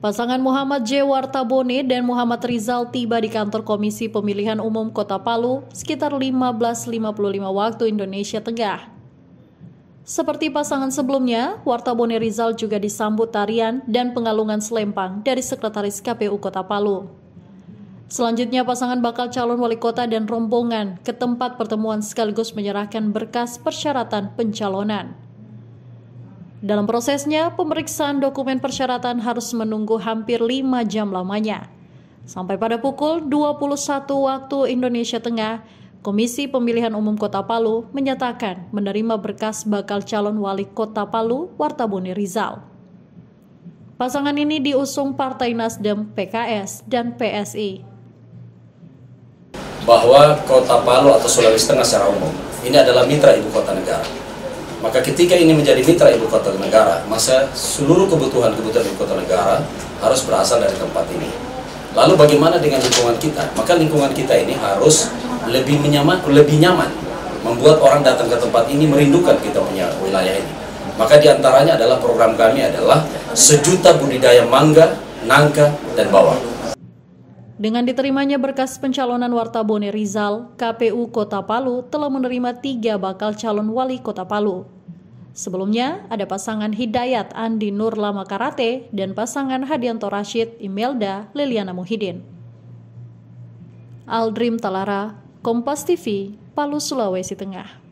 Pasangan Muhammad J. Wartabone dan Muhammad Rizal tiba di kantor Komisi Pemilihan Umum Kota Palu sekitar 15.55 waktu Indonesia Tengah. Seperti pasangan sebelumnya, Wartabone Rizal juga disambut tarian dan pengalungan selempang dari Sekretaris KPU Kota Palu. Selanjutnya pasangan bakal calon wali kota dan rombongan ke tempat pertemuan sekaligus menyerahkan berkas persyaratan pencalonan. Dalam prosesnya, pemeriksaan dokumen persyaratan harus menunggu hampir lima jam lamanya. Sampai pada pukul 21 waktu Indonesia Tengah, Komisi Pemilihan Umum Kota Palu menyatakan menerima berkas bakal calon wali Kota Palu Wartabone Rizal. Pasangan ini diusung Partai Nasdem, PKS, dan PSI. Bahwa Kota Palu atau Sulawesi Tengah secara umum, ini adalah mitra ibu kota negara maka ketika ini menjadi mitra ibu kota negara, masa seluruh kebutuhan-kebutuhan ibu kota negara harus berasal dari tempat ini. Lalu bagaimana dengan lingkungan kita? Maka lingkungan kita ini harus lebih menyaman, lebih nyaman, membuat orang datang ke tempat ini merindukan kita punya wilayah ini. Maka diantaranya adalah program kami adalah sejuta budidaya mangga, nangka, dan bawang. Dengan diterimanya berkas pencalonan Warta Bone Rizal, KPU Kota Palu telah menerima tiga bakal calon wali Kota Palu. Sebelumnya, ada pasangan Hidayat Andi Nur Lama Karate dan pasangan Hadianto Rashid Imelda Liliana Muhyiddin. Aldrim Talara, Kompas TV, Palu, Sulawesi Tengah.